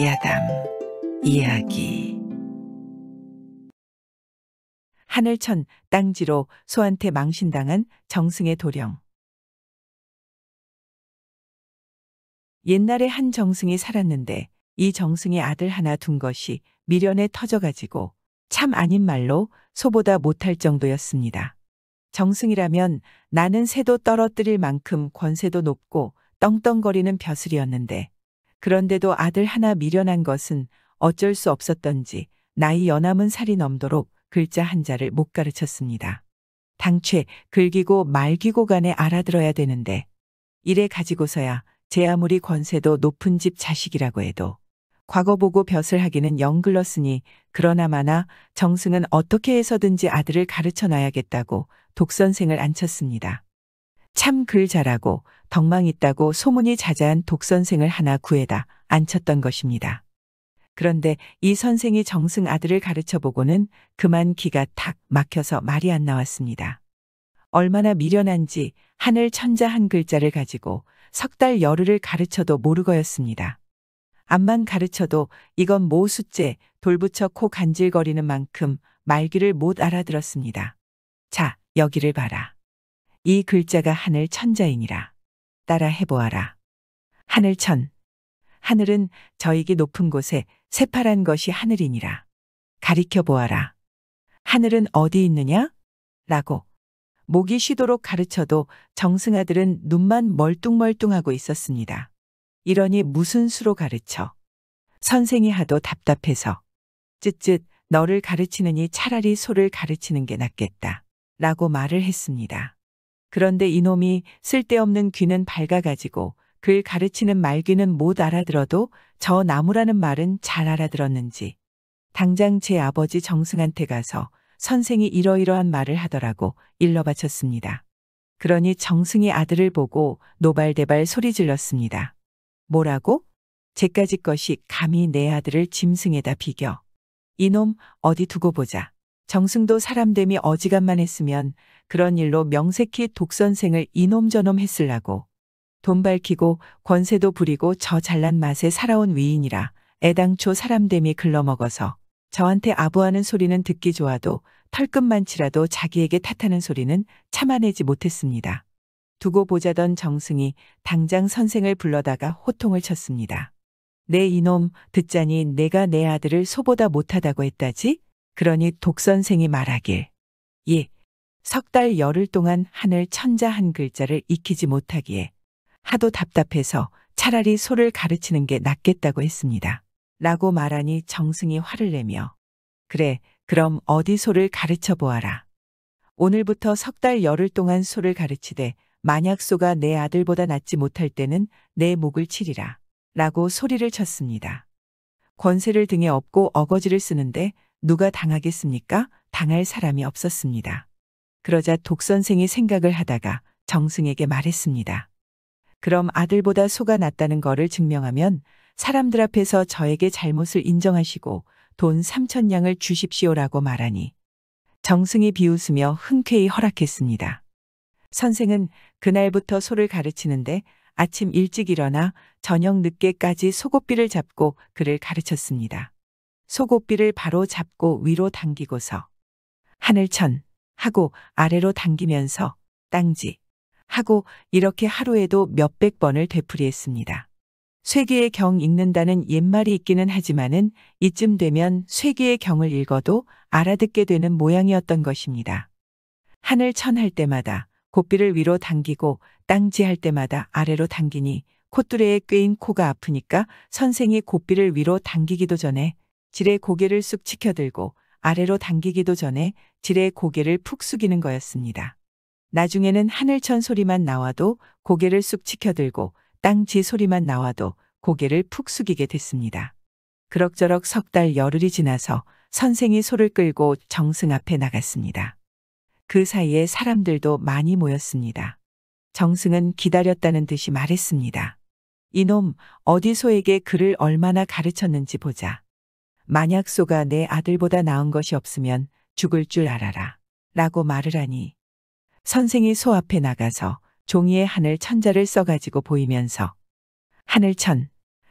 야담 이야기 하늘천 땅지로 소한테 망신당한 정승의 도령 옛날에 한 정승이 살았는데 이 정승이 아들 하나 둔 것이 미련에 터져가지고 참 아닌 말로 소보다 못할 정도였습니다. 정승이라면 나는 새도 떨어뜨릴 만큼 권세도 높고 떵떵거리는 벼슬이었는데 그런데도 아들 하나 미련한 것은 어쩔 수 없었던지 나이 여남은 살이 넘도록 글자 한자를 못 가르쳤습니다. 당최 글기고 말기고 간에 알아들어야 되는데 이래 가지고서야 제 아무리 권세도 높은 집 자식이라고 해도 과거 보고 벼슬 하기는 영글렀으니 그러나마나 정승은 어떻게 해서든지 아들을 가르쳐 놔야겠다고 독선생을 앉혔습니다. 참 글 잘하고 덕망 있다고 소문이 자자한 독선생을 하나 구해다 앉혔던 것입니다. 그런데 이 선생이 정승 아들을 가르쳐 보고는 그만 기가 탁 막혀서 말이 안 나왔습니다. 얼마나 미련한지 하늘 천자 한 글자를 가지고 석 달 열흘을 가르쳐도 모르거였습니다. 암만 가르쳐도 이건 모수째 돌부처 코 간질거리는 만큼 말귀를 못 알아들었습니다. 자, 여기를 봐라. 이 글자가 하늘 천자이니라. 따라 해보아라. 하늘천. 하늘은 저에게 높은 곳에 새파란 것이 하늘이니라. 가리켜 보아라. 하늘은 어디 있느냐? 라고 목이 쉬도록 가르쳐도 정승아들은 눈만 멀뚱멀뚱하고 있었습니다. 이러니 무슨 수로 가르쳐? 선생이 하도 답답해서 쯧쯧 너를 가르치느니 차라리 소를 가르치는 게 낫겠다. 라고 말을 했습니다. 그런데 이놈이 쓸데없는 귀는 밝아가지고 글 가르치는 말귀는 못 알아들어도 저 나무라는 말은 잘 알아들었는지 당장 제 아버지 정승한테 가서 선생이 이러이러한 말을 하더라고 일러 바쳤습니다. 그러니 정승이 아들을 보고 노발대발 소리 질렀습니다. 뭐라고? 제까지 것이 감히 내 아들을 짐승에다 비겨. 이놈 어디 두고 보자. 정승도 사람됨이 어지간만 했으면 그런 일로 명색히 독선생을 이놈저놈 했을라고. 돈 밝히고 권세도 부리고 저 잘난 맛에 살아온 위인이라 애당초 사람됨이 글러먹어서 저한테 아부하는 소리는 듣기 좋아도 털끝만치라도 자기에게 탓하는 소리는 참아내지 못했습니다. 두고 보자던 정승이 당장 선생을 불러다가 호통을 쳤습니다. 내 네, 이놈 듣자니 내가 내 아들을 소보다 못하다고 했다지? 그러니 독선생이 말하길. 예, 석달 열흘 동안 하늘 천자 한 글자를 익히지 못하기에 하도 답답해서 차라리 소를 가르치는 게 낫겠다고 했습니다. 라고 말하니 정승이 화를 내며 그래, 그럼 어디 소를 가르쳐 보아라. 오늘부터 석달 열흘 동안 소를 가르치되 만약 소가 내 아들보다 낫지 못할 때는 내 목을 치리라. 라고 소리를 쳤습니다. 권세를 등에 업고 어거지를 쓰는데 누가 당하겠습니까? 당할 사람이 없었습니다. 그러자 독선생이 생각을 하다가 정승에게 말했습니다. 그럼 아들보다 소가 낫다는 거를 증명하면 사람들 앞에서 저에게 잘못을 인정하시고 돈 3천냥을 주십시오라고 말하니 정승이 비웃으며 흔쾌히 허락했습니다. 선생은 그날부터 소를 가르치는데 아침 일찍 일어나 저녁 늦게까지 소고삐를 잡고 그를 가르쳤습니다. 속옷비를 바로 잡고 위로 당기고서 하늘천 하고 아래로 당기면서 땅지 하고 이렇게 하루에도 몇백 번을 되풀이했습니다. 쇠기의 경 읽는다는 옛말이 있기는 하지만은 이쯤 되면 쇠기의 경을 읽어도 알아듣게 되는 모양이었던 것입니다. 하늘 천할 때마다 고삐를 위로 당기고 땅지 할 때마다 아래로 당기니 콧뚜레에 꿰인 코가 아프니까 선생이 고삐를 위로 당기기도 전에 질레 고개를 쑥 치켜들고 아래로 당기기도 전에 질레 고개를 푹 숙이는 거였습니다. 나중에는 하늘천 소리만 나와도 고개를 쑥 치켜들고 땅지 소리만 나와도 고개를 푹 숙이게 됐습니다. 그럭저럭 석 달 열흘이 지나서 선생이 소를 끌고 정승 앞에 나갔습니다. 그 사이에 사람들도 많이 모였습니다. 정승은 기다렸다는 듯이 말했습니다. 이놈, 어디 소에게 글을 얼마나 가르쳤는지 보자. 만약 소가 내 아들보다 나은 것이 없으면 죽을 줄 알아라. 라고 말을 하니 선생이 소 앞에 나가서 종이에 하늘 천자를 써가지고 보이면서 하늘천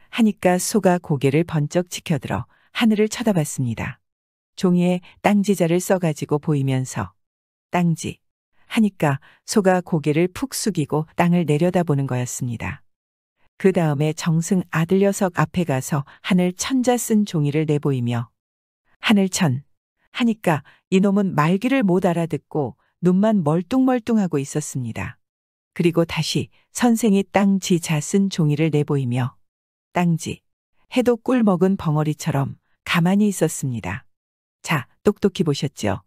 하니까 소가 고개를 번쩍 치켜들어 하늘을 쳐다봤습니다. 종이에 땅지자를 써가지고 보이면서 땅지 하니까 소가 고개를 푹 숙이고 땅을 내려다보는 거였습니다. 그 다음에 정승 아들 녀석 앞에 가서 하늘 천자 쓴 종이를 내보이며 하늘천 하니까 이놈은 말귀를 못 알아듣고 눈만 멀뚱멀뚱하고 있었습니다. 그리고 다시 선생이 땅지 자 쓴 종이를 내보이며 땅지 해도 꿀 먹은 벙어리처럼 가만히 있었습니다. 자, 똑똑히 보셨죠?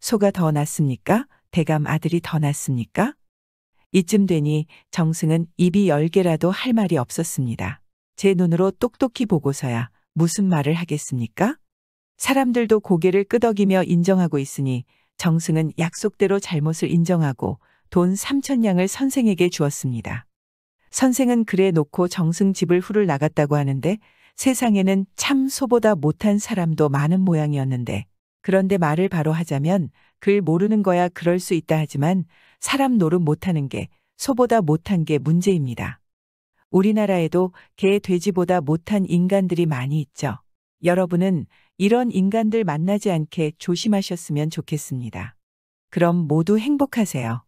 소가 더낫습니까 대감 아들이 더낫습니까 이쯤 되니 정승은 입이 열 개라도 할 말이 없었습니다. 제 눈으로 똑똑히 보고서야 무슨 말을 하겠습니까? 사람들도 고개를 끄덕이며 인정하고 있으니 정승은 약속대로 잘못을 인정하고 돈 3천냥을 선생에게 주었습니다. 선생은 그래 놓고 정승 집을 후를 나갔다고 하는데 세상에는 참 소보다 못한 사람도 많은 모양이었는데 그런데 말을 바로 하자면 글 모르는 거야 그럴 수 있다 하지만 사람 노릇 못하는 게 소보다 못한 게 문제입니다. 우리나라에도 개, 돼지보다 못한 인간들이 많이 있죠. 여러분은 이런 인간들 만나지 않게 조심하셨으면 좋겠습니다. 그럼 모두 행복하세요.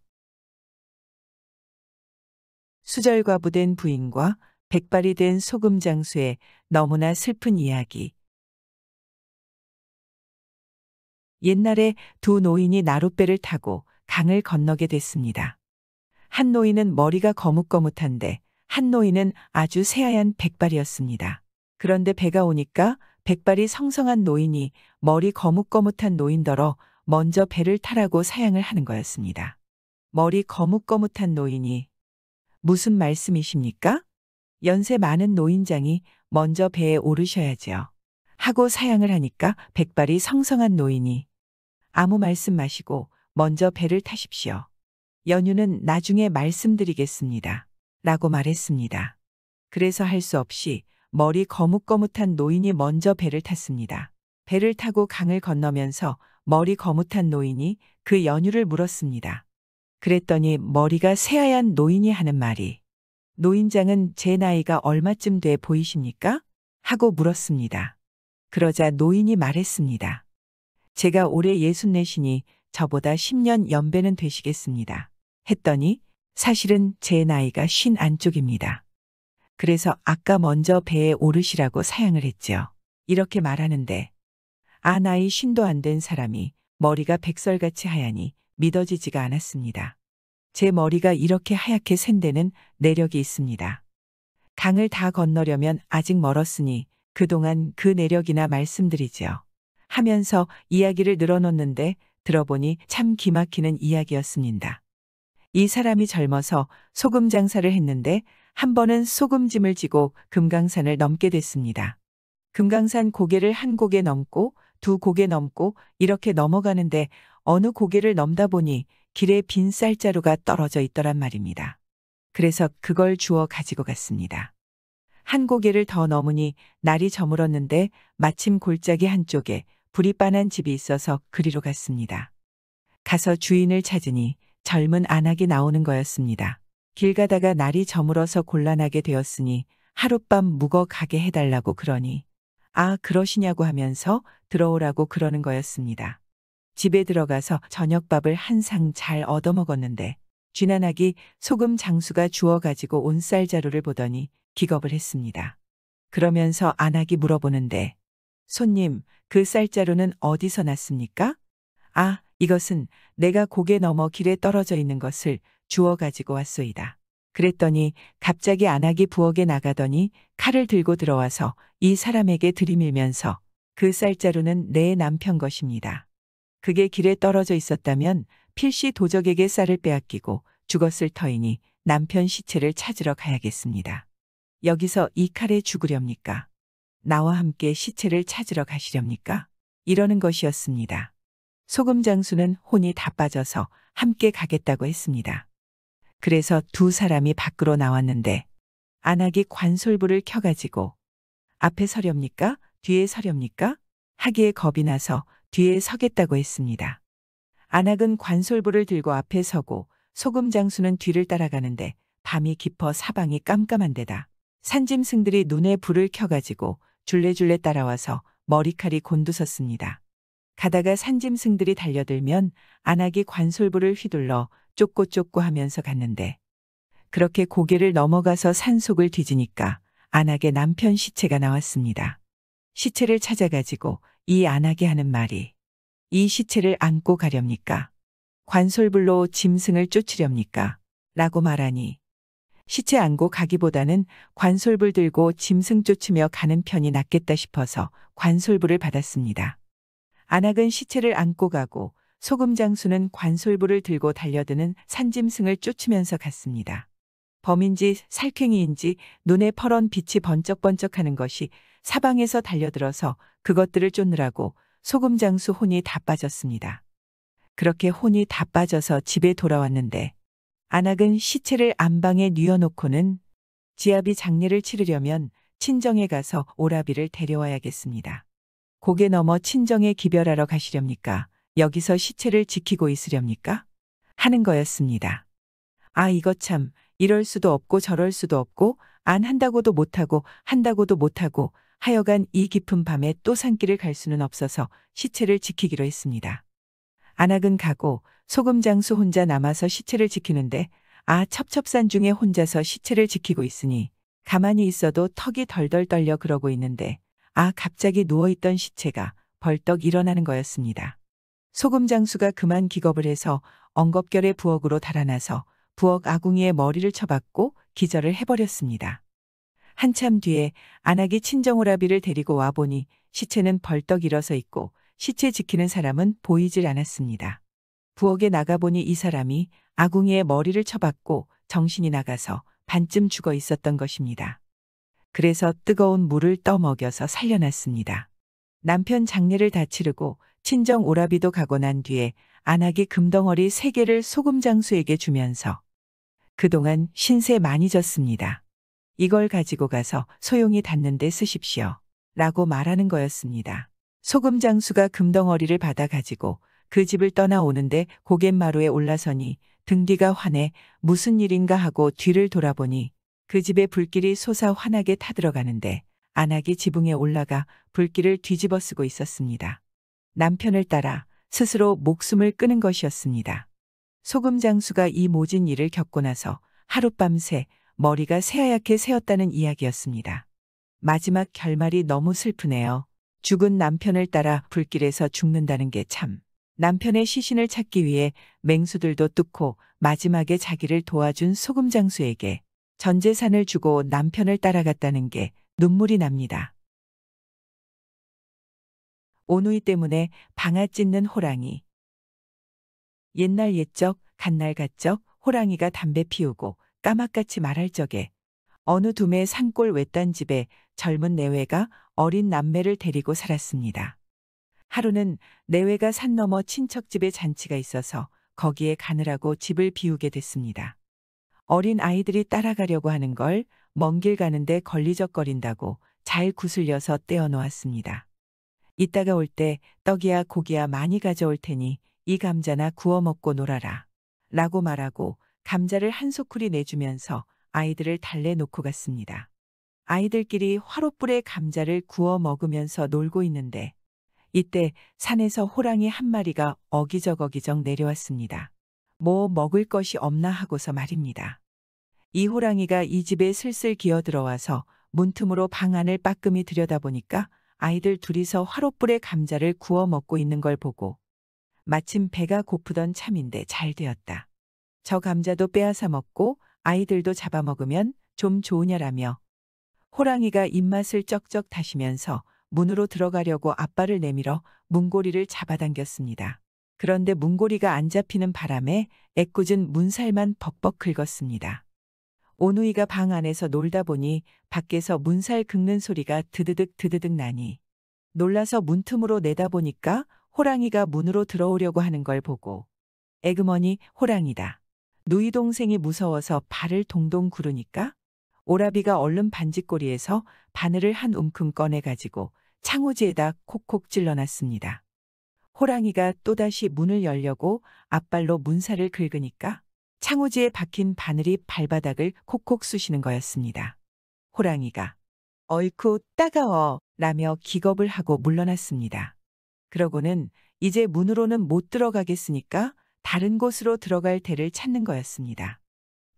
수절과부 된 부인과 백발이 된 소금 장수의 너무나 슬픈 이야기. 옛날에 두 노인이 나룻배를 타고 강을 건너게 됐습니다. 한 노인은 머리가 거뭇거뭇한데 한 노인은 아주 새하얀 백발이었습니다. 그런데 배가 오니까 백발이 성성한 노인이 머리 거뭇거뭇한 노인더러 먼저 배를 타라고 사양을 하는 거였습니다. 머리 거뭇거뭇한 노인이 무슨 말씀이십니까? 연세 많은 노인장이 먼저 배에 오르셔야지요. 하고 사양을 하니까 백발이 성성한 노인이 아무 말씀 마시고 먼저 배를 타십시오. 연유는 나중에 말씀드리겠습니다. 라고 말했습니다. 그래서 할 수 없이 머리 거뭇거뭇한 노인이 먼저 배를 탔습니다. 배를 타고 강을 건너면서 머리 거뭇한 노인이 그 연유를 물었습니다. 그랬더니 머리가 새하얀 노인이 하는 말이 노인장은 제 나이가 얼마쯤 돼 보이십니까? 하고 물었습니다. 그러자 노인이 말했습니다. 제가 올해 예순내시니 저보다 10년 연배는 되시겠습니다. 했더니 사실은 제 나이가 쉰 안쪽입니다. 그래서 아까 먼저 배에 오르시라고 사양을 했지요. 이렇게 말하는데 아 나이 쉰도 안 된 사람이 머리가 백설같이 하야니 믿어지지가 않았습니다. 제 머리가 이렇게 하얗게 샌 데는 내력이 있습니다. 강을 다 건너려면 아직 멀었으니 그동안 그 내력이나 말씀드리지요. 하면서 이야기를 늘어놓는데 들어보니 참 기막히는 이야기였습니다. 이 사람이 젊어서 소금 장사를 했는데 한 번은 소금짐을 지고 금강산을 넘게 됐습니다. 금강산 고개를 한 고개 넘고 두 고개 넘고 이렇게 넘어가는데 어느 고개를 넘다 보니 길에 빈 쌀자루가 떨어져 있더란 말입니다. 그래서 그걸 주워 가지고 갔습니다. 한 고개를 더 넘으니 날이 저물었는데 마침 골짜기 한쪽에 불이 빤한 집이 있어서 그리로 갔습니다. 가서 주인을 찾으니 젊은 안악이 나오는 거였습니다. 길 가다가 날이 저물어서 곤란하게 되었으니 하룻밤 묵어 가게 해달라고 그러니 아 그러시냐고 하면서 들어오라고 그러는 거였습니다. 집에 들어가서 저녁밥을 한 상 잘 얻어먹었는데 쥐난아기 소금 장수가 주워가지고 온 쌀자루를 보더니 기겁을 했습니다. 그러면서 안악이 물어보는데 손님, 그 쌀자루는 어디서 났습니까? 아, 이것은 내가 고개 넘어 길에 떨어져 있는 것을 주워 가지고 왔소이다. 그랬더니 갑자기 안악이 부엌에 나가더니 칼을 들고 들어와서 이 사람에게 들이밀면서 그 쌀자루는 내 남편 것입니다. 그게 길에 떨어져 있었다면 필시 도적에게 쌀을 빼앗기고 죽었을 터이니 남편 시체를 찾으러 가야겠습니다. 여기서 이 칼에 죽으렵니까? 나와 함께 시체를 찾으러 가시렵니까? 이러는 것이었습니다. 소금 장수는 혼이 다 빠져서 함께 가겠다고 했습니다. 그래서 두 사람이 밖으로 나왔는데 안악이 관솔부를 켜가지고 앞에 서렵니까? 뒤에 서렵니까? 하기에 겁이 나서 뒤에 서겠다고 했습니다. 안악은 관솔부를 들고 앞에 서고 소금 장수는 뒤를 따라가는데 밤이 깊어 사방이 깜깜한 데다 산짐승들이 눈에 불을 켜가지고 줄레줄레 따라와서 머리칼이 곤두섰습니다. 가다가 산짐승들이 달려들면 안악이 관솔부를 휘둘러 쫓고쫓고 하면서 갔는데 그렇게 고개를 넘어가서 산속을 뒤지니까 안악의 남편 시체가 나왔습니다. 시체를 찾아가지고 이 안악이 하는 말이 이 시체를 안고 가렵니까? 관솔불로 짐승을 쫓으렵니까? 라고 말하니 시체 안고 가기보다는 관솔불 들고 짐승 쫓으며 가는 편이 낫겠다 싶어서 관솔불을 받았습니다. 안악은 시체를 안고 가고 소금 장수는 관솔불을 들고 달려드는 산짐승을 쫓으면서 갔습니다. 범인지 살쾡이인지 눈에 퍼런 빛이 번쩍번쩍하는 것이 사방에서 달려들어서 그것들을 쫓느라고 소금 장수 혼이 다 빠졌습니다. 그렇게 혼이 다 빠져서 집에 돌아왔는데 안학은 시체를 안방에 뉘어놓고는 지압이 장례를 치르려면 친정에 가서 오라비를 데려와야겠습니다. 고개 넘어 친정에 기별하러 가시렵니까? 여기서 시체를 지키고 있으렵니까? 하는 거였습니다. 아, 이거 참, 이럴 수도 없고 저럴 수도 없고, 안 한다고도 못하고, 한다고도 못하고, 하여간 이 깊은 밤에 또 산길을 갈 수는 없어서 시체를 지키기로 했습니다. 안학은 가고, 소금 장수 혼자 남아서 시체를 지키는데 아 첩첩산 중에 혼자서 시체를 지키고 있으니 가만히 있어도 턱이 덜덜 떨려 그러고 있는데 아 갑자기 누워있던 시체가 벌떡 일어나는 거였습니다. 소금 장수가 그만 기겁을 해서 엉겁결에 부엌으로 달아나서 부엌 아궁이에 머리를 쳐박고 기절을 해버렸습니다. 한참 뒤에 안하이 친정오라비를 데리고 와보니 시체는 벌떡 일어서 있고 시체 지키는 사람은 보이질 않았습니다. 부엌에 나가보니 이 사람이 아궁이에 머리를 쳐박고 정신이 나가서 반쯤 죽어 있었던 것입니다. 그래서 뜨거운 물을 떠먹여서 살려놨습니다. 남편 장례를 다 치르고 친정 오라비도 가고 난 뒤에 안악이 금덩어리 3개를 소금장수에게 주면서 그동안 신세 많이 졌습니다. 이걸 가지고 가서 소용이 닿는데 쓰십시오. 라고 말하는 거였습니다. 소금장수가 금덩어리를 받아가지고 그 집을 떠나오는데 고갯마루에 올라서니 등 뒤가 환해 무슨 일인가 하고 뒤를 돌아보니 그 집의 불길이 솟아 환하게 타들어가는데 안악이 지붕에 올라가 불길을 뒤집어 쓰고 있었습니다. 남편을 따라 스스로 목숨을 끊은 것이었습니다. 소금 장수가 이 모진 일을 겪고 나서 하룻밤새 머리가 새하얗게 새었다는 이야기였습니다. 마지막 결말이 너무 슬프네요. 죽은 남편을 따라 불길에서 죽는다는 게 참. 남편의 시신을 찾기 위해 맹수들도 뚫고 마지막에 자기를 도와준 소금 장수에게 전 재산을 주고 남편을 따라갔다는 게 눈물이 납니다. 오누이 때문에 방아 찢는 호랑이. 옛날 옛적, 갓날 갓적, 호랑이가 담배 피우고 까맣같이 말할 적에 어느 둠의 산골 외딴 집에 젊은 내외가 어린 남매를 데리고 살았습니다. 하루는 내외가 산 너머 친척 집에 잔치가 있어서 거기에 가느라고 집을 비우게 됐습니다. 어린 아이들이 따라가려고 하는 걸 먼 길 가는데 걸리적거린다고 잘 구슬려서 떼어놓았습니다. 이따가 올 때 떡이야 고기야 많이 가져올 테니 이 감자나 구워 먹고 놀아라. 라고 말하고 감자를 한 소쿠리 내주면서 아이들을 달래 놓고 갔습니다. 아이들끼리 화롯불에 감자를 구워 먹으면서 놀고 있는데 이때 산에서 호랑이 한 마리가 어기적어기적 내려왔습니다. 뭐 먹을 것이 없나 하고서 말입니다. 이 호랑이가 이 집에 슬슬 기어들어와서 문틈으로 방 안을 빠끔히 들여다보니까 아이들 둘이서 화롯불에 감자를 구워 먹고 있는 걸 보고 마침 배가 고프던 참인데 잘 되었다. 저 감자도 빼앗아 먹고 아이들도 잡아먹으면 좀 좋으냐라며 호랑이가 입맛을 쩍쩍 다시면서 문으로 들어가려고 앞발을 내밀어 문고리를 잡아당겼습니다. 그런데 문고리가 안 잡히는 바람에 애꿎은 문살만 벅벅 긁었습니다. 오누이가 방 안에서 놀다 보니 밖에서 문살 긁는 소리가 드드득 드드득 나니 놀라서 문틈으로 내다보니까 호랑이가 문으로 들어오려고 하는 걸 보고 에그머니 호랑이다. 누이 동생이 무서워서 발을 동동 구르니까 오라비가 얼른 반지꼬리에서 바늘을 한 움큼 꺼내가지고 창호지에다 콕콕 찔러놨습니다. 호랑이가 또다시 문을 열려고 앞발로 문살을 긁으니까 창호지에 박힌 바늘이 발바닥을 콕콕 쑤시는 거였습니다. 호랑이가 어이쿠 따가워 라며 기겁을 하고 물러났습니다. 그러고는 이제 문으로는 못 들어가겠으니까 다른 곳으로 들어갈 대를 찾는 거였습니다.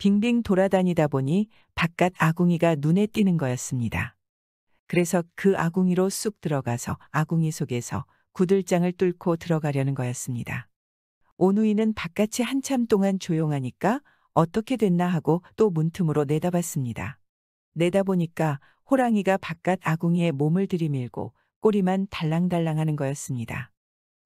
빙빙 돌아다니다 보니 바깥 아궁이가 눈에 띄는 거였습니다. 그래서 그 아궁이로 쑥 들어가서 아궁이 속에서 구들장을 뚫고 들어가려는 거였습니다. 오누이는 바깥이 한참 동안 조용하니까 어떻게 됐나 하고 또 문틈으로 내다봤습니다. 내다보니까 호랑이가 바깥 아궁이에 몸을 들이밀고 꼬리만 달랑달랑하는 거였습니다.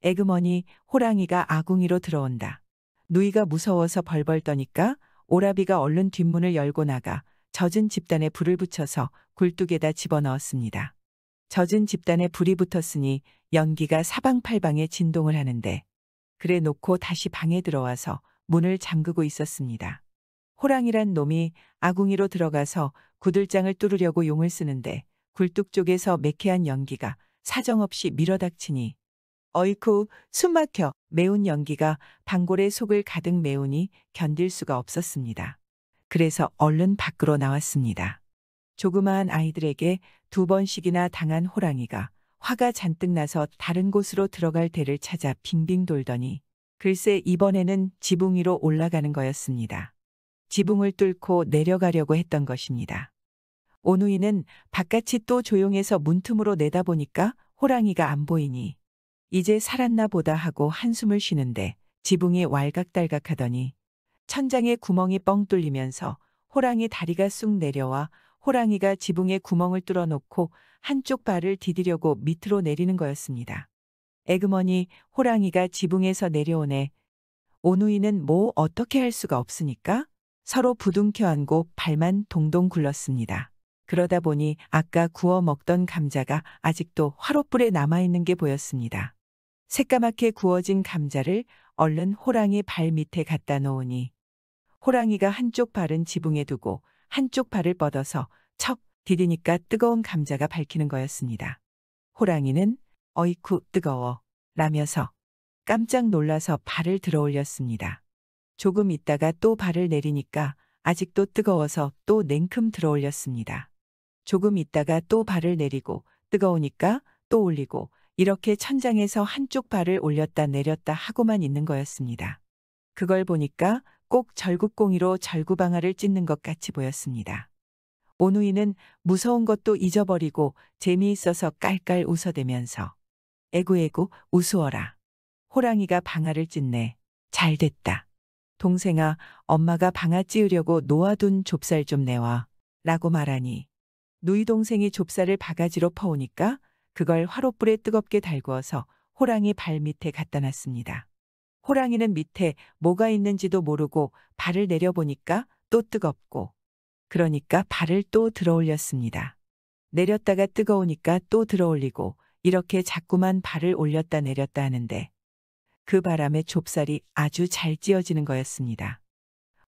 에그머니 호랑이가 아궁이로 들어온다. 누이가 무서워서 벌벌 떠니까 오라비가 얼른 뒷문을 열고 나가 젖은 집단에 불을 붙여서 굴뚝에다 집어넣었습니다. 젖은 집단에 불이 붙었으니 연기가 사방팔방에 진동을 하는데 그래 놓고 다시 방에 들어와서 문을 잠그고 있었습니다. 호랑이란 놈이 아궁이로 들어가서 구들장을 뚫으려고 용을 쓰는데 굴뚝 쪽에서 매캐한 연기가 사정없이 밀어닥치니 어이쿠 숨막혀 매운 연기가 방골의 속을 가득 메우니 견딜 수가 없었습니다. 그래서 얼른 밖으로 나왔습니다. 조그마한 아이들에게 두 번씩이나 당한 호랑이가 화가 잔뜩 나서 다른 곳으로 들어갈 데를 찾아 빙빙 돌더니 글쎄 이번에는 지붕 위로 올라가는 거였습니다. 지붕을 뚫고 내려가려고 했던 것입니다. 오누이는 바깥이 또 조용해서 문틈으로 내다보니까 호랑이가 안 보이니 이제 살았나 보다 하고 한숨을 쉬는데 지붕이 왈각달각하더니 천장에 구멍이 뻥 뚫리면서 호랑이 다리가 쑥 내려와 호랑이가 지붕에 구멍을 뚫어놓고 한쪽 발을 디디려고 밑으로 내리는 거였습니다. 에그머니 호랑이가 지붕에서 내려오네. 오누이는 뭐 어떻게 할 수가 없으니까 서로 부둥켜 안고 발만 동동 굴렀습니다. 그러다 보니 아까 구워 먹던 감자가 아직도 화롯불에 남아있는 게 보였습니다. 새까맣게 구워진 감자를 얼른 호랑이 발 밑에 갖다 놓으니 호랑이가 한쪽 발은 지붕에 두고 한쪽 발을 뻗어서 척 디디니까 뜨거운 감자가 밝히는 거였습니다. 호랑이는 어이쿠 뜨거워 라면서 깜짝 놀라서 발을 들어 올렸습니다. 조금 있다가 또 발을 내리니까 아직도 뜨거워서 또 냉큼 들어 올렸습니다. 조금 있다가 또 발을 내리고 뜨거우니까 또 올리고 이렇게 천장에서 한쪽 발을 올렸다 내렸다 하고만 있는 거였습니다. 그걸 보니까 꼭 절구공이로 절구방아를 찢는 것 같이 보였습니다. 오누이는 무서운 것도 잊어버리고 재미있어서 깔깔 웃어대면서 에구에구 우스워라. 호랑이가 방아를 찢네. 잘 됐다. 동생아, 엄마가 방아 찌으려고 놓아둔 좁쌀 좀 내와. 라고 말하니 누이 동생이 좁쌀을 바가지로 퍼오니까 그걸 화롯불에 뜨겁게 달구어서 호랑이 발 밑에 갖다 놨습니다. 호랑이는 밑에 뭐가 있는지도 모르고 발을 내려보니까 또 뜨겁고 그러니까 발을 또 들어올렸습니다. 내렸다가 뜨거우니까 또 들어올리고 이렇게 자꾸만 발을 올렸다 내렸다 하는데 그 바람에 좁쌀이 아주 잘 찧어지는 거였습니다.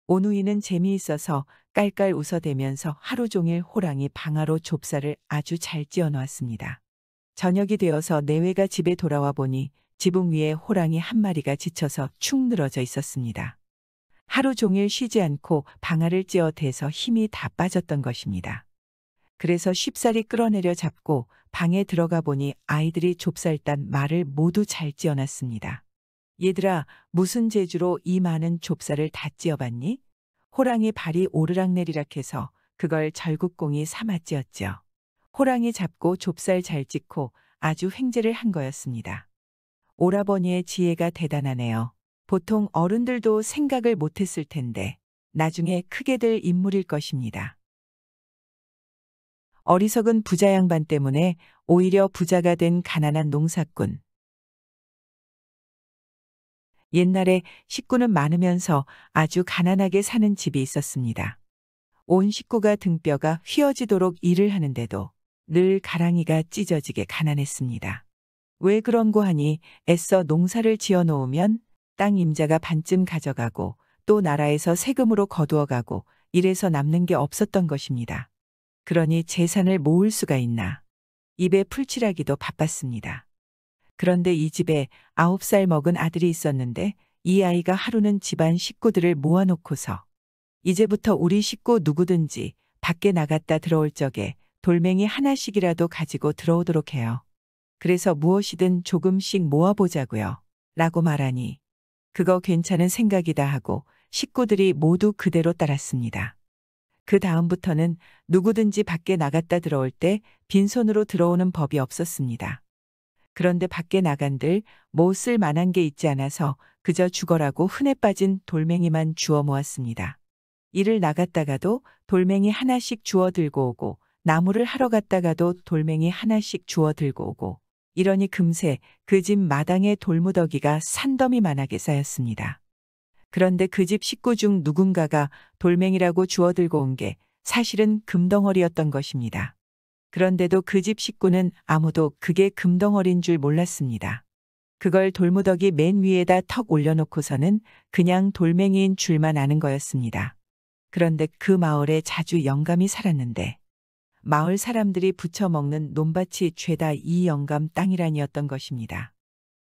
오누이는 재미있어서 깔깔 웃어대면서 하루 종일 호랑이 방아로 좁쌀을 아주 잘 찧어 놓았습니다. 저녁이 되어서 내외가 집에 돌아와 보니 지붕 위에 호랑이 한 마리가 지쳐서 축 늘어져 있었습니다. 하루 종일 쉬지 않고 방아를 찧어 대서 힘이 다 빠졌던 것입니다. 그래서 쉽사리 끌어내려 잡고 방에 들어가 보니 아이들이 좁쌀단 말을 모두 잘 찧어놨습니다. 얘들아, 무슨 재주로 이 많은 좁쌀을 다 찧어봤니? 호랑이 발이 오르락내리락 해서 그걸 절국공이 삼아 찧었죠. 호랑이 잡고 좁쌀 잘 찍고 아주 횡재를 한 거였습니다. 오라버니의 지혜가 대단하네요. 보통 어른들도 생각을 못했을 텐데 나중에 크게 될 인물일 것입니다. 어리석은 부자 양반 때문에 오히려 부자가 된 가난한 농사꾼. 옛날에 식구는 많으면서 아주 가난하게 사는 집이 있었습니다. 온 식구가 등뼈가 휘어지도록 일을 하는데도 늘 가랑이가 찢어지게 가난했습니다. 왜 그런고 하니 애써 농사를 지어 놓으면 땅 임자가 반쯤 가져가고 또 나라에서 세금으로 거두어가고 이래서 남는 게 없었던 것입니다. 그러니 재산을 모을 수가 있나. 입에 풀칠하기도 바빴습니다. 그런데 이 집에 아홉 살 먹은 아들이 있었는데 이 아이가 하루는 집안 식구들을 모아놓고서 이제부터 우리 식구 누구든지 밖에 나갔다 들어올 적에 돌멩이 하나씩이라도 가지고 들어오도록 해요. 그래서 무엇이든 조금씩 모아보자고요. 라고 말하니 그거 괜찮은 생각이다 하고 식구들이 모두 그대로 따랐습니다. 그 다음부터는 누구든지 밖에 나갔다 들어올 때 빈손으로 들어오는 법이 없었습니다. 그런데 밖에 나간들 못쓸 뭐 만한 게 있지 않아서 그저 죽어라고 흔해 빠진 돌멩이만 주워 모았습니다. 일을 나갔다가도 돌멩이 하나씩 주워 들고 오고 나무를 하러 갔다가도 돌멩이 하나씩 주워 들고 오고 이러니 금세 그 집 마당의 돌무더기가 산더미만하게 쌓였습니다. 그런데 그 집 식구 중 누군가가 돌멩이라고 주워 들고 온 게 사실은 금덩어리였던 것입니다. 그런데도 그 집 식구는 아무도 그게 금덩어리인 줄 몰랐습니다. 그걸 돌무더기 맨 위에다 턱 올려놓고서는 그냥 돌멩이인 줄만 아는 거였습니다. 그런데 그 마을에 자주 영감이 살았는데 마을 사람들이 부쳐 먹는 논밭이 죄다 이 영감 땅이란이었던 것입니다.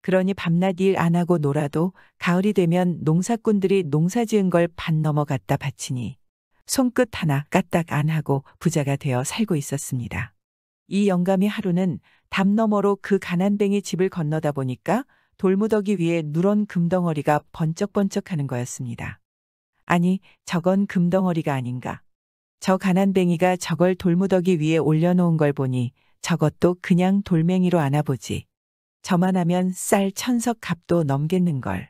그러니 밤낮 일 안 하고 놀아도 가을이 되면 농사꾼들이 농사 지은 걸 반 넘어갔다 바치니 손끝 하나 까딱 안 하고 부자가 되어 살고 있었습니다. 이 영감이 하루는 담 너머로 그 가난뱅이 집을 건너다 보니까 돌무더기 위에 누런 금덩어리가 번쩍번쩍 하는 거였습니다. 아니, 저건 금덩어리가 아닌가. 저 가난뱅이가 저걸 돌무더기 위에 올려놓은 걸 보니 저것도 그냥 돌멩이로 안아보지. 저만 하면 쌀 천석 값도 넘겠는걸.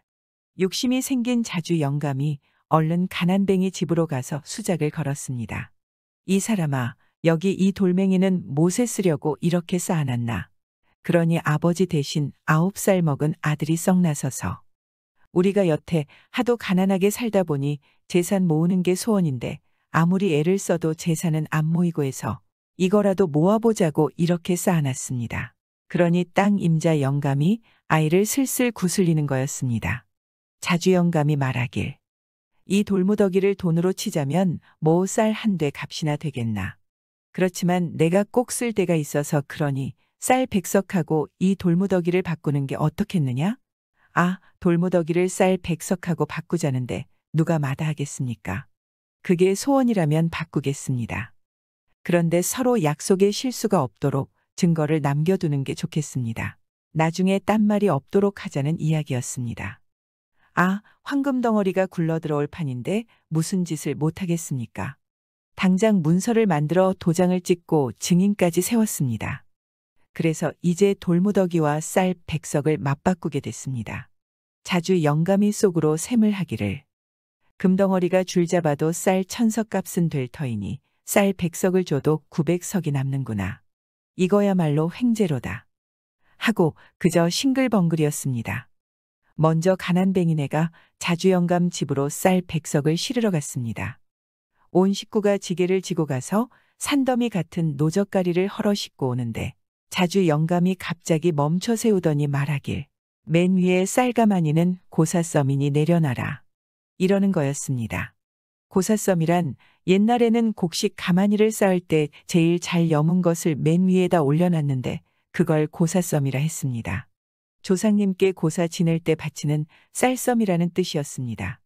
욕심이 생긴 자주 영감이 얼른 가난뱅이 집으로 가서 수작을 걸었습니다. 이 사람아, 여기 이 돌멩이는 못에 쓰려고 이렇게 쌓아놨나. 그러니 아버지 대신 아홉 살 먹은 아들이 썩나서서. 우리가 여태 하도 가난하게 살다 보니 재산 모으는 게 소원인데 아무리 애를 써도 재산은 안 모이고 해서 이거라도 모아보자고 이렇게 쌓아놨습니다. 그러니 땅 임자 영감이 아이를 슬슬 구슬리는 거였습니다. 자주 영감이 말하길. 이 돌무더기를 돈으로 치자면 뭐 쌀 한 대 값이나 되겠나. 그렇지만 내가 꼭 쓸데가 있어서 그러니 쌀 백석하고 이 돌무더기를 바꾸는 게 어떻겠느냐? 아, 돌무더기를 쌀 백석하고 바꾸자는데 누가 마다하겠습니까? 그게 소원이라면 바꾸겠습니다. 그런데 서로 약속에 실수가 없도록 증거를 남겨두는 게 좋겠습니다. 나중에 딴 말이 없도록 하자는 이야기였습니다. 아, 황금 덩어리가 굴러들어올 판인데 무슨 짓을 못하겠습니까? 당장 문서를 만들어 도장을 찍고 증인까지 세웠습니다. 그래서 이제 돌무더기와 쌀 백석을 맞바꾸게 됐습니다. 자주 영감이 속으로 샘을 하기를 금덩어리가 줄잡아도 쌀 천석값은 될 터이니 쌀 백석을 줘도 구백석이 남는구나. 이거야말로 횡재로다. 하고 그저 싱글벙글이었습니다. 먼저 가난뱅이네가 자주영감 집으로 쌀 백석을 실으러 갔습니다. 온 식구가 지게를 지고 가서 산더미 같은 노젓가리를 헐어 싣고 오는데 자주영감이 갑자기 멈춰 세우더니 말하길 맨 위에 쌀가마니는 고사서민이 내려놔라. 이러는 거였습니다. 고사섬이란 옛날에는 곡식 가마니를 쌓을 때 제일 잘 여문 것을 맨 위에다 올려놨는데 그걸 고사섬이라 했습니다. 조상님께 고사 지낼 때 바치는 쌀섬이라는 뜻이었습니다.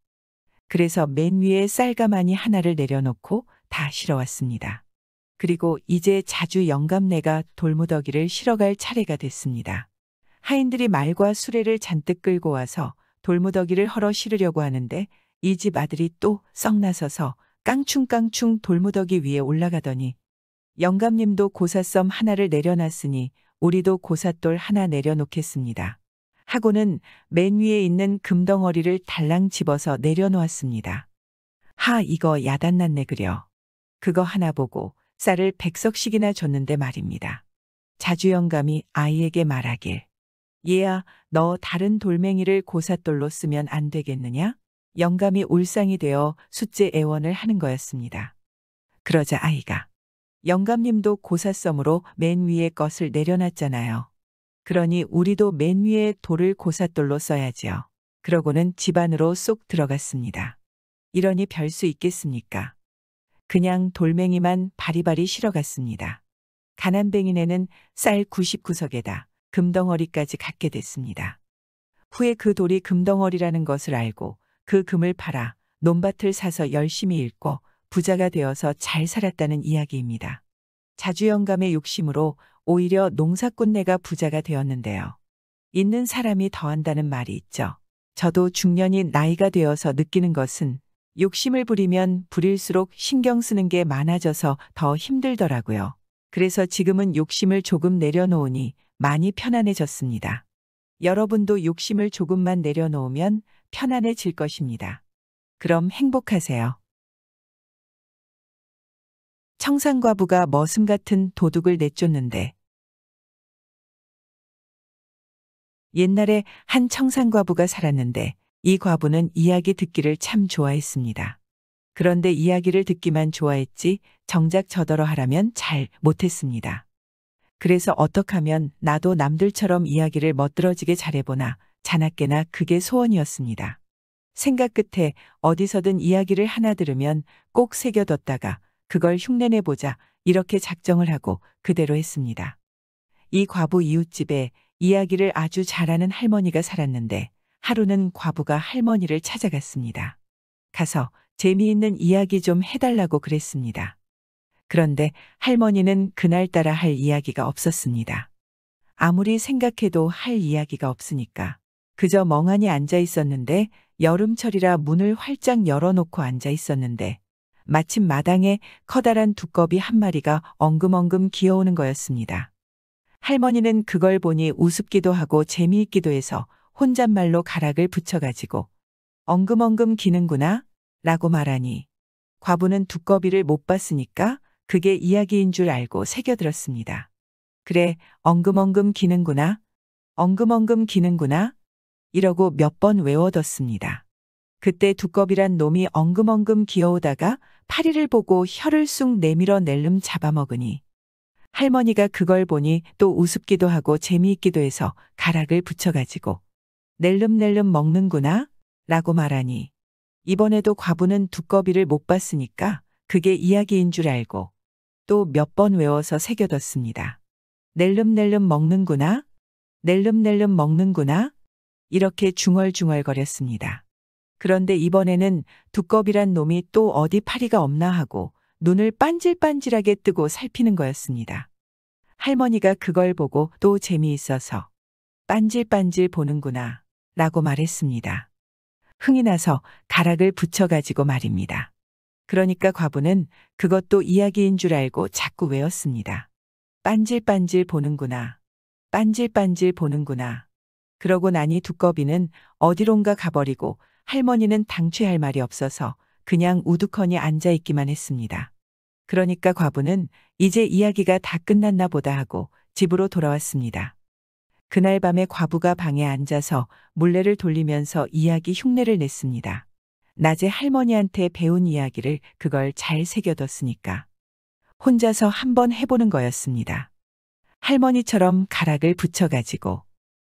그래서 맨 위에 쌀가마니 하나를 내려놓고 다 실어왔습니다. 그리고 이제 자주 영감내가 돌무더기를 실어갈 차례가 됐습니다. 하인들이 말과 수레를 잔뜩 끌고 와서 돌무더기를 헐어 실으려고 하는데 이집 아들이 또 썩나서서 깡충깡충 돌무더기 위에 올라가더니 영감님도 고사썸 하나를 내려놨으니 우리도 고사돌 하나 내려놓겠습니다. 하고는 맨 위에 있는 금덩어리를 달랑 집어서 내려놓았습니다. 하 이거 야단났네 그려. 그거 하나 보고 쌀을 백석씩이나 줬는데 말입니다. 자주영감이 아이에게 말하길. 얘야 너 다른 돌멩이를 고사돌로 쓰면 안 되겠느냐? 영감이 울상이 되어 숫제 애원을 하는 거였습니다. 그러자 아이가 영감님도 고사섬으로 맨 위에 것을 내려놨잖아요. 그러니 우리도 맨 위에 돌을 고사돌로 써야지요. 그러고는 집안으로 쏙 들어갔습니다. 이러니 별 수 있겠습니까? 그냥 돌멩이만 바리바리 실어갔습니다. 가난뱅이네는 쌀 99석에다 금덩어리까지 갖게 됐습니다. 후에 그 돌이 금덩어리라는 것을 알고 그 금을 팔아 논밭을 사서 열심히 읽고 부자가 되어서 잘 살았다는 이야기입니다. 자주영감의 욕심으로 오히려 농사꾼네가 부자가 되었는데요. 있는 사람이 더한다는 말이 있죠. 저도 중년이 나이가 되어서 느끼는 것은 욕심을 부리면 부릴수록 신경 쓰는 게 많아져서 더 힘들더라고요. 그래서 지금은 욕심을 조금 내려놓으니 많이 편안해졌습니다. 여러분도 욕심을 조금만 내려놓으면 편안해질 것입니다. 그럼 행복하세요. 청산과부가 머슴 같은 도둑을 내쫓는데 옛날에 한 청산과부가 살았는데 이 과부는 이야기 듣기를 참 좋아했습니다. 그런데 이야기를 듣기만 좋아했지 정작 저더러 하라면 잘 못했습니다. 그래서 어떡 하면 나도 남들처럼 이야기를 멋들어지게 잘해보나 자나깨나 그게 소원이었습니다. 생각 끝에 어디서든 이야기를 하나 들으면 꼭 새겨뒀다가 그걸 흉내내보자 이렇게 작정을 하고 그대로 했습니다. 이 과부 이웃집에 이야기를 아주 잘하는 할머니가 살았는데 하루는 과부가 할머니를 찾아갔습니다. 가서 재미있는 이야기 좀 해달라고 그랬습니다. 그런데 할머니는 그날따라 할 이야기가 없었습니다. 아무리 생각해도 할 이야기가 없으니까 그저 멍하니 앉아 있었는데 여름철이라 문을 활짝 열어놓고 앉아 있었는데 마침 마당에 커다란 두꺼비 한 마리가 엉금엉금 기어오는 거였습니다. 할머니는 그걸 보니 우습기도 하고 재미있기도 해서 혼잣말로 가락을 붙여가지고 엉금엉금 기는구나 라고 말하니 과부는 두꺼비를 못 봤으니까 그게 이야기인 줄 알고 새겨들었습니다. 그래 엉금엉금 기는구나 엉금엉금 기는구나 이러고 몇 번 외워뒀습니다. 그때 두꺼비란 놈이 엉금엉금 기어오다가 파리를 보고 혀를 쑥 내밀어 낼름 잡아먹으니 할머니가 그걸 보니 또 우습기도 하고 재미있기도 해서 가락을 붙여가지고 낼름낼름 먹는구나 라고 말하니 이번에도 과부는 두꺼비를 못 봤으니까 그게 이야기인 줄 알고 또 몇 번 외워서 새겨뒀습니다. 낼름낼름 먹는구나 낼름낼름 먹는구나 이렇게 중얼중얼거렸습니다. 그런데 이번에는 두꺼비란 놈이 또 어디 파리가 없나 하고 눈을 빤질빤질하게 뜨고 살피는 거였습니다. 할머니가 그걸 보고 또 재미있어서 빤질빤질 보는구나 라고 말했습니다. 흥이 나서 가락을 붙여가지고 말입니다. 그러니까 과부는 그것도 이야기인 줄 알고 자꾸 외웠습니다. 빤질빤질 보는구나. 빤질빤질 보는구나. 그러고 나니 두꺼비는 어디론가 가버리고 할머니는 당최할 말이 없어서 그냥 우두커니 앉아 있기만 했습니다. 그러니까 과부는 이제 이야기가 다 끝났나 보다 하고 집으로 돌아왔습니다. 그날 밤에 과부가 방에 앉아서 물레를 돌리면서 이야기 흉내를 냈습니다. 낮에 할머니한테 배운 이야기를 그걸 잘 새겨뒀으니까. 혼자서 한번 해보는 거였습니다. 할머니처럼 가락을 붙여가지고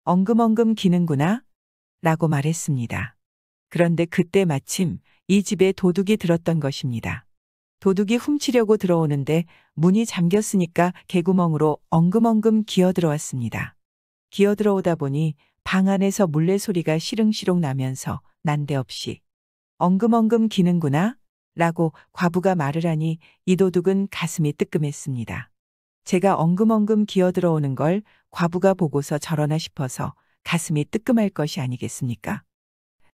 엉금엉금 기는구나 라고 말했습니다. 그런데 그때 마침 이 집에 도둑이 들었던 것입니다. 도둑이 훔치려고 들어오는데 문이 잠겼으니까 개구멍으로 엉금엉금 기어 들어왔습니다. 기어 들어오다 보니 방 안에서 물레 소리가 시릉시릉 나면서 난데없이 엉금엉금 기는구나 라고 과부가 말을 하니 이 도둑은 가슴이 뜨끔했습니다. 제가 엉금엉금 기어 들어오는 걸 과부가 보고서 저러나 싶어서 가슴이 뜨끔할 것이 아니겠습니까?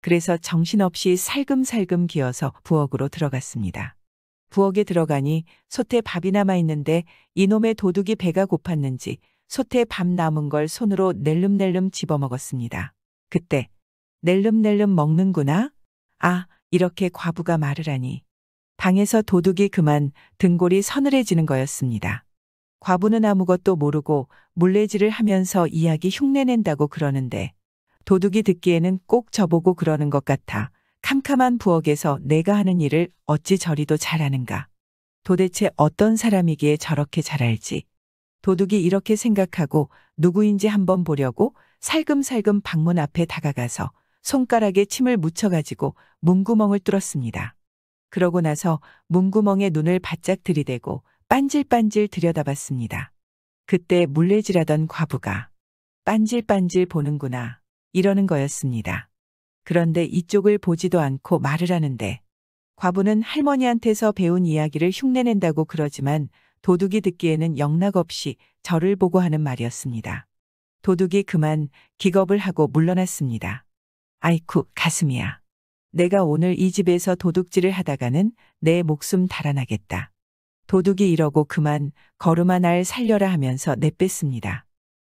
그래서 정신없이 살금살금 기어서 부엌으로 들어갔습니다. 부엌에 들어가니 솥에 밥이 남아 있는데 이놈의 도둑이 배가 고팠는지 솥에 밥 남은 걸 손으로 낼름낼름 집어 먹었습니다. 그때 낼름낼름 먹는구나? 아, 이렇게 과부가 말을 하니 방에서 도둑이 그만 등골이 서늘해지는 거였습니다. 과부는 아무것도 모르고 물레질을 하면서 이야기 흉내낸다고 그러는데 도둑이 듣기에는 꼭 저보고 그러는 것 같아. 캄캄한 부엌에서 내가 하는 일을 어찌 저리도 잘하는가. 도대체 어떤 사람이기에 저렇게 잘 알지. 도둑이 이렇게 생각하고 누구인지 한번 보려고 살금살금 방문 앞에 다가가서 손가락에 침을 묻혀가지고 문구멍을 뚫었습니다. 그러고 나서 문구멍에 눈을 바짝 들이대고 빤질빤질 들여다봤습니다. 그때 물레질하던 과부가 빤질빤질 보는구나 이러는 거였습니다. 그런데 이쪽을 보지도 않고 말을 하는데 과부는 할머니한테서 배운 이야기를 흉내낸다고 그러지만 도둑이 듣기에는 영락없이 저를 보고 하는 말이었습니다. 도둑이 그만 기겁을 하고 물러났습니다. 아이쿠 가슴이야. 내가 오늘 이 집에서 도둑질을 하다가는 내 목숨 달아나겠다. 도둑이 이러고 그만 걸음아 날 살려라 하면서 내뺐습니다.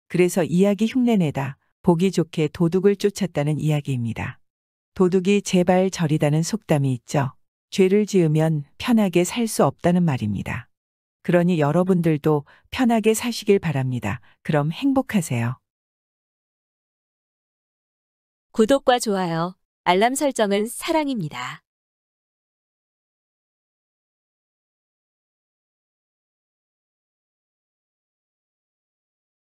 그래서 이야기 흉내내다 보기 좋게 도둑을 쫓았다는 이야기입니다. 도둑이 제발 저리다는 속담이 있죠. 죄를 지으면 편하게 살 수 없다는 말입니다. 그러니 여러분들도 편하게 사시길 바랍니다. 그럼 행복하세요. 구독과 좋아요, 알람 설정은 사랑입니다.